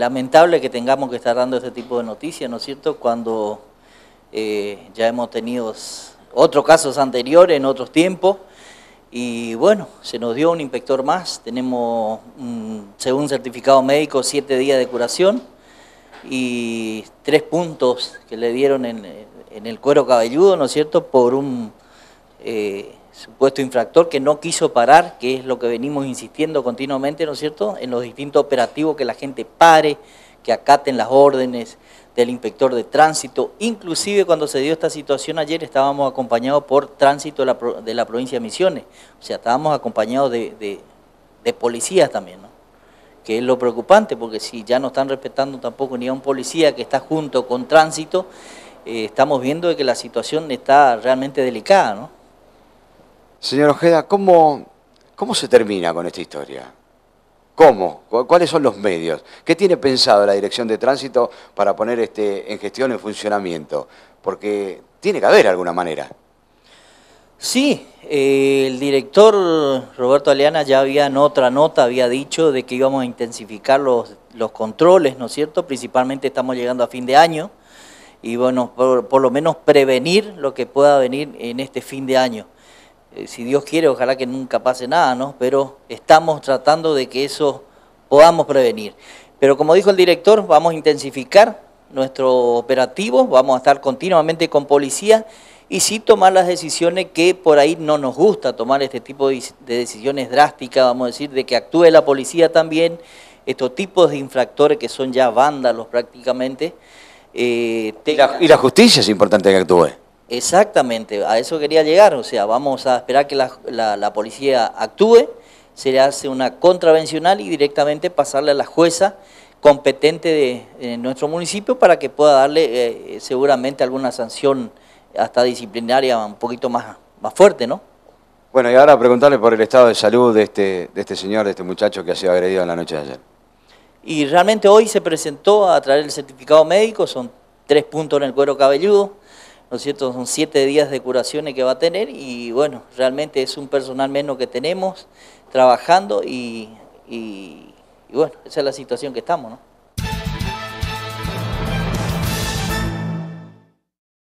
lamentable que tengamos que estar dando este tipo de noticias, ¿no es cierto?, cuando eh, ya hemos tenido otros casos anteriores en otros tiempos. Y bueno, se nos dio un inspector más, tenemos, según certificado médico, siete días de curación y tres puntos que le dieron en, el cuero cabelludo, ¿no es cierto?, por un eh, supuesto infractor que no quiso parar, que es lo que venimos insistiendo continuamente, ¿no es cierto?, en los distintos operativos que la gente pare, que acaten las órdenes del inspector de tránsito. Inclusive cuando se dio esta situación ayer estábamos acompañados por tránsito de la, provincia de Misiones, o sea, estábamos acompañados de, policías también, ¿no? que es lo preocupante, porque si ya no están respetando tampoco ni a un policía que está junto con tránsito, eh, estamos viendo que la situación está realmente delicada, ¿no? Señor Ojeda, ¿cómo, ¿cómo se termina con esta historia? ¿Cómo? ¿Cuáles son los medios? ¿Qué tiene pensado la Dirección de Tránsito para poner este en gestión, en funcionamiento? Porque tiene que haber alguna manera. Sí, eh, el director Roberto Aleana ya había en otra nota, había dicho de que íbamos a intensificar los, los controles, ¿no es cierto? Principalmente estamos llegando a fin de año y bueno, por lo menos prevenir lo que pueda venir en este fin de año. Eh, si Dios quiere, ojalá que nunca pase nada, ¿no? Pero estamos tratando de que eso podamos prevenir. Pero como dijo el director, vamos a intensificar nuestro operativo, vamos a estar continuamente con policía y sí tomar las decisiones que por ahí no nos gusta tomar este tipo de decisiones drásticas, vamos a decir, de que actúe la policía también, estos tipos de infractores que son ya vándalos prácticamente. Eh, y la justicia es importante que actúe. Exactamente, a eso quería llegar, o sea, vamos a esperar que la, policía actúe, se le hace una contravencional y directamente pasarle a la jueza competente de, nuestro municipio para que pueda darle eh, seguramente alguna sanción hasta disciplinaria un poquito más, más fuerte, ¿no? Bueno, y ahora preguntarle por el estado de salud de este, de este señor, de este muchacho que ha sido agredido en la noche de ayer. Y realmente hoy se presentó a traer el certificado médico, son tres puntos en el cuero cabelludo, son siete días de curaciones que va a tener y bueno, realmente es un personal menos que tenemos trabajando y, bueno, esa es la situación que estamos,